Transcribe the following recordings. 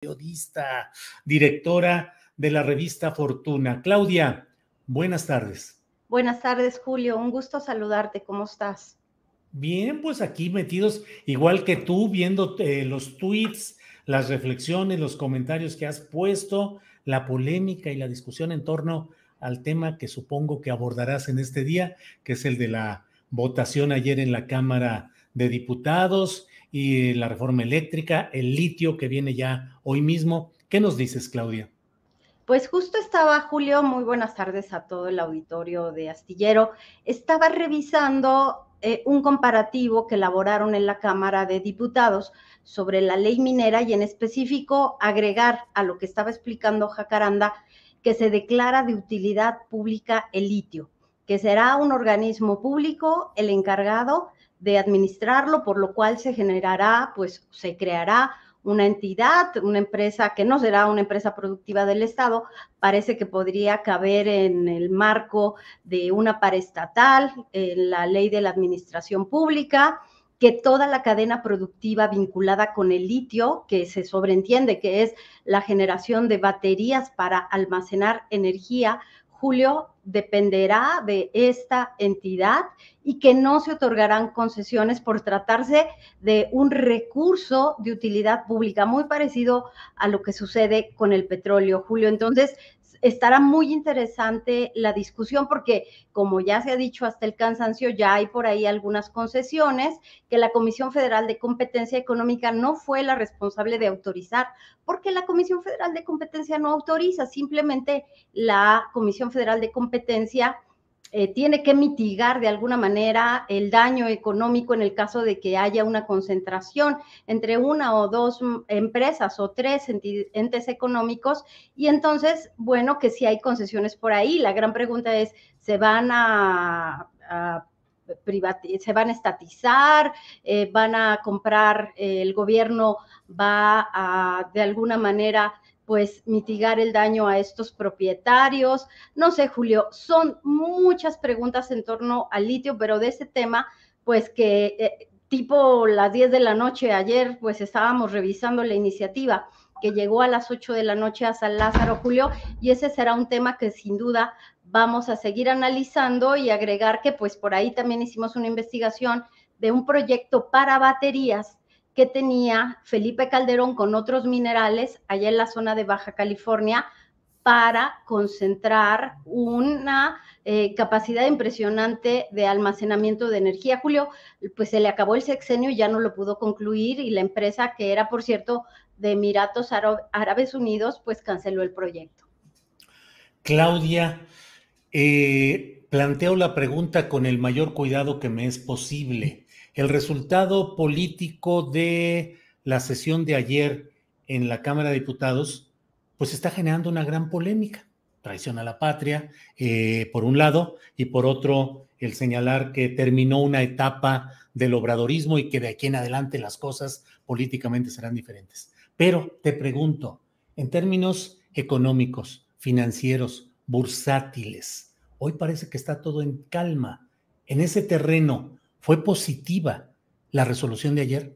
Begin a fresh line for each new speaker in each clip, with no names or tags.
periodista, directora de la revista Fortuna. Claudia, buenas tardes.
Buenas tardes, Julio. Un gusto saludarte. ¿Cómo estás?
Bien, pues aquí metidos, igual que tú, viendo eh, los tweets, las reflexiones, los comentarios que has puesto, la polémica y la discusión en torno al tema que supongo que abordarás en este día, que es el de la votación ayer en la Cámara de Diputados y la reforma eléctrica, el litio que viene ya hoy mismo. ¿Qué nos dices, Claudia?
Pues justo estaba Julio, muy buenas tardes a todo el auditorio de Astillero. Estaba revisando eh, un comparativo que elaboraron en la Cámara de Diputados sobre la ley minera y en específico agregar a lo que estaba explicando Jacaranda que se declara de utilidad pública el litio, que será un organismo público el encargado de administrarlo, por lo cual se generará, pues se creará una entidad, una empresa que no será una empresa productiva del Estado, parece que podría caber en el marco de una paraestatal, en la ley de la administración pública, que toda la cadena productiva vinculada con el litio, que se sobreentiende que es la generación de baterías para almacenar energía, Julio, dependerá de esta entidad y que no se otorgarán concesiones por tratarse de un recurso de utilidad pública muy parecido a lo que sucede con el petróleo, Julio. Entonces, estará muy interesante la discusión porque, como ya se ha dicho hasta el cansancio, ya hay por ahí algunas concesiones que la Comisión Federal de Competencia Económica no fue la responsable de autorizar, porque la Comisión Federal de Competencia no autoriza, simplemente la Comisión Federal de Competencia eh, tiene que mitigar de alguna manera el daño económico en el caso de que haya una concentración entre una o dos mm, empresas o tres entes económicos. Y entonces, bueno, que si hay concesiones por ahí, la gran pregunta es, ¿se van a, se van a estatizar, eh, van a comprar, eh, el gobierno va a de alguna manera pues mitigar el daño a estos propietarios. No sé, Julio, son muchas preguntas en torno al litio, pero de ese tema, pues que eh, tipo las 10 de la noche ayer, pues estábamos revisando la iniciativa que llegó a las 8 de la noche a San Lázaro, Julio, y ese será un tema que sin duda vamos a seguir analizando y agregar que pues por ahí también hicimos una investigación de un proyecto para baterías que tenía Felipe Calderón con otros minerales allá en la zona de Baja California para concentrar una eh, capacidad impresionante de almacenamiento de energía. Julio, pues se le acabó el sexenio y ya no lo pudo concluir y la empresa, que era, por cierto, de Emiratos Árabes Unidos, pues canceló el proyecto.
Claudia, eh, planteo la pregunta con el mayor cuidado que me es posible. El resultado político de la sesión de ayer en la Cámara de Diputados, pues está generando una gran polémica. Traición a la patria, eh, por un lado, y por otro, el señalar que terminó una etapa del obradorismo y que de aquí en adelante las cosas políticamente serán diferentes. Pero te pregunto, en términos económicos, financieros, bursátiles. Hoy parece que está todo en calma. En ese terreno, ¿fue positiva
la resolución de ayer?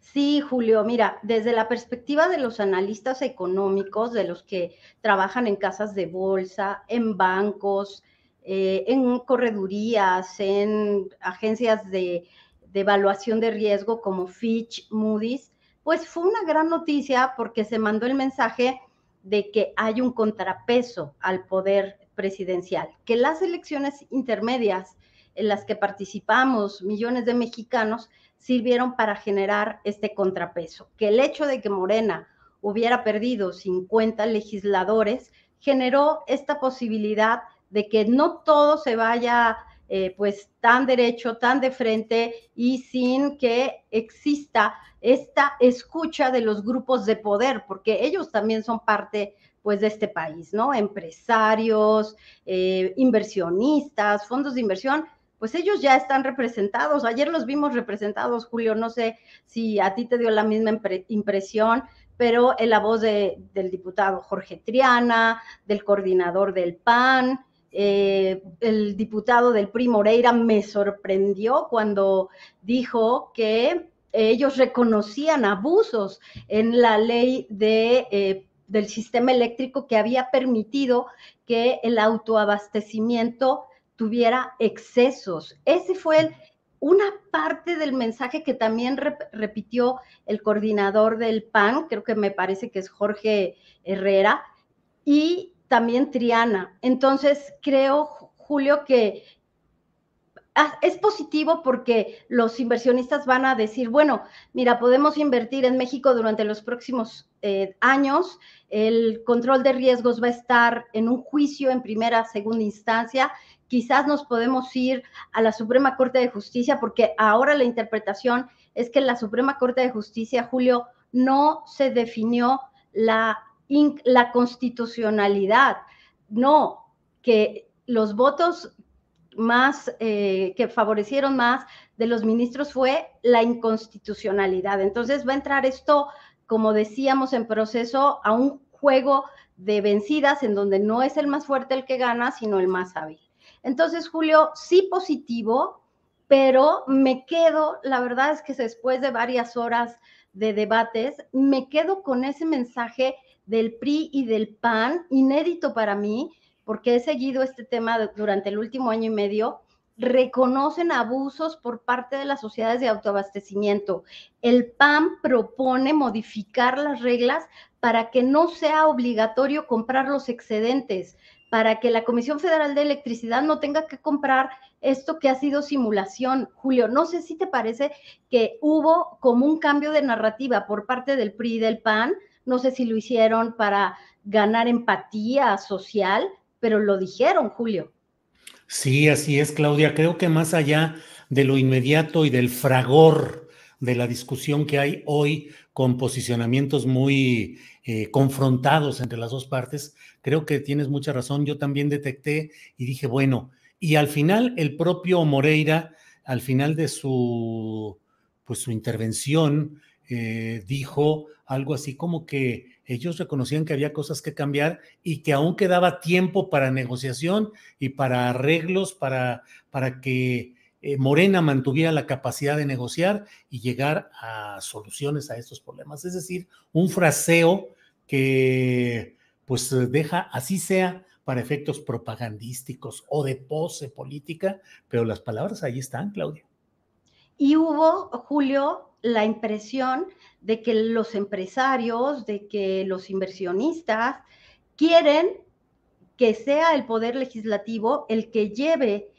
Sí, Julio, mira, desde la perspectiva de los analistas económicos, de los que trabajan en casas de bolsa, en bancos, eh, en corredurías, en agencias de, de evaluación de riesgo como Fitch, Moody's, pues fue una gran noticia porque se mandó el mensaje de que hay un contrapeso al poder presidencial, que las elecciones intermedias en las que participamos millones de mexicanos sirvieron para generar este contrapeso, que el hecho de que Morena hubiera perdido 50 legisladores generó esta posibilidad de que no todo se vaya eh, pues tan derecho, tan de frente y sin que exista esta escucha de los grupos de poder, porque ellos también son parte pues de este país, ¿no? Empresarios, eh, inversionistas, fondos de inversión, pues ellos ya están representados. Ayer los vimos representados, Julio, no sé si a ti te dio la misma impresión, pero en la voz del diputado Jorge Triana, del coordinador del PAN, eh, el diputado del PRI Moreira me sorprendió cuando dijo que ellos reconocían abusos en la ley de, eh, del sistema eléctrico que había permitido que el autoabastecimiento tuviera excesos. Ese fue una parte del mensaje que también repitió el coordinador del PAN, creo que me parece que es Jorge Herrera, y también Triana. Entonces, creo, Julio, que es positivo porque los inversionistas van a decir, bueno, mira, podemos invertir en México durante los próximos eh, años, el control de riesgos va a estar en un juicio en primera, segunda instancia, quizás nos podemos ir a la Suprema Corte de Justicia porque ahora la interpretación es que la Suprema Corte de Justicia, Julio, no se definió la la constitucionalidad, no, que los votos más, eh, que favorecieron más de los ministros fue la inconstitucionalidad. Entonces va a entrar esto, como decíamos, en proceso a un juego de vencidas en donde no es el más fuerte el que gana, sino el más hábil. Entonces, Julio, sí positivo, pero me quedo, la verdad es que después de varias horas de debates, me quedo con ese mensaje del PRI y del PAN, inédito para mí, porque he seguido este tema durante el último año y medio, reconocen abusos por parte de las sociedades de autoabastecimiento. El PAN propone modificar las reglas para que no sea obligatorio comprar los excedentes, para que la Comisión Federal de Electricidad no tenga que comprar esto que ha sido simulación. Julio, no sé si te parece que hubo como un cambio de narrativa por parte del PRI y del PAN no sé si lo hicieron para ganar empatía social, pero lo dijeron, Julio.
Sí, así es, Claudia. Creo que más allá de lo inmediato y del fragor de la discusión que hay hoy con posicionamientos muy eh, confrontados entre las dos partes, creo que tienes mucha razón. Yo también detecté y dije, bueno, y al final el propio Moreira, al final de su, pues, su intervención, eh, dijo algo así como que ellos reconocían que había cosas que cambiar y que aún quedaba tiempo para negociación y para arreglos, para, para que eh, Morena mantuviera la capacidad de negociar y llegar a soluciones a estos problemas. Es decir, un fraseo que pues deja así sea para efectos propagandísticos o de pose política, pero las palabras ahí están, Claudia.
Y hubo, Julio, la impresión de que los empresarios, de que los inversionistas quieren que sea el poder legislativo el que lleve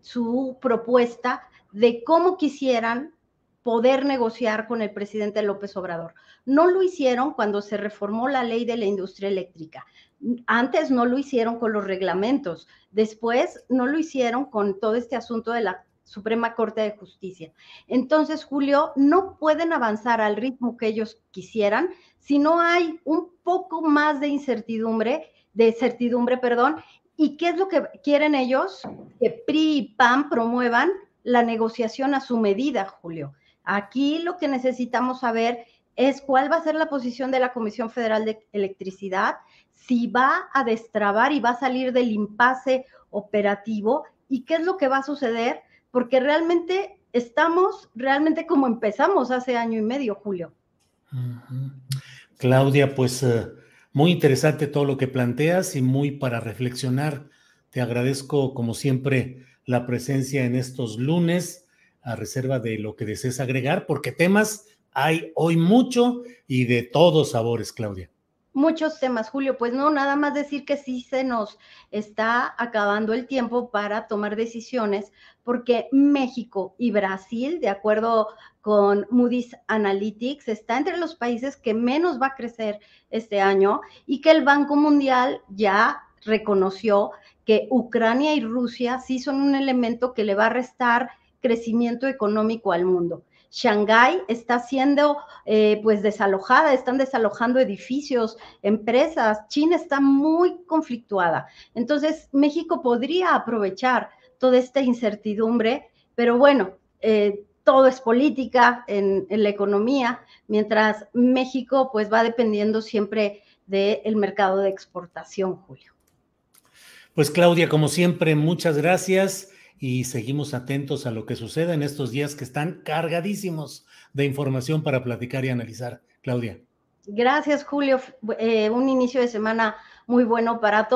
su propuesta de cómo quisieran poder negociar con el presidente López Obrador. No lo hicieron cuando se reformó la ley de la industria eléctrica. Antes no lo hicieron con los reglamentos, después no lo hicieron con todo este asunto de la Suprema Corte de Justicia. Entonces, Julio, no pueden avanzar al ritmo que ellos quisieran si no hay un poco más de incertidumbre, de certidumbre, perdón. ¿Y qué es lo que quieren ellos? Que PRI y PAN promuevan la negociación a su medida, Julio. Aquí lo que necesitamos saber es cuál va a ser la posición de la Comisión Federal de Electricidad, si va a destrabar y va a salir del impasse operativo y qué es lo que va a suceder porque realmente estamos, realmente como empezamos hace año y medio, Julio.
Claudia, pues eh, muy interesante todo lo que planteas y muy para reflexionar. Te agradezco, como siempre, la presencia en estos lunes, a reserva de lo que desees agregar, porque temas hay hoy mucho y de todos sabores, Claudia
muchos temas, Julio. Pues no, nada más decir que sí se nos está acabando el tiempo para tomar decisiones, porque México y Brasil, de acuerdo con Moody's Analytics, está entre los países que menos va a crecer este año y que el Banco Mundial ya reconoció que Ucrania y Rusia sí son un elemento que le va a restar crecimiento económico al mundo. Shanghái está siendo eh, pues desalojada, están desalojando edificios, empresas, China está muy conflictuada. Entonces, México podría aprovechar toda esta incertidumbre, pero bueno, eh, todo es política en, la economía, mientras México pues va dependiendo siempre del mercado de exportación, Julio.
Pues Claudia, como siempre, muchas gracias y seguimos atentos a lo que suceda en estos días que están cargadísimos de información para platicar y analizar. Claudia.
Gracias, Julio. Eh, un inicio de semana muy bueno para todos.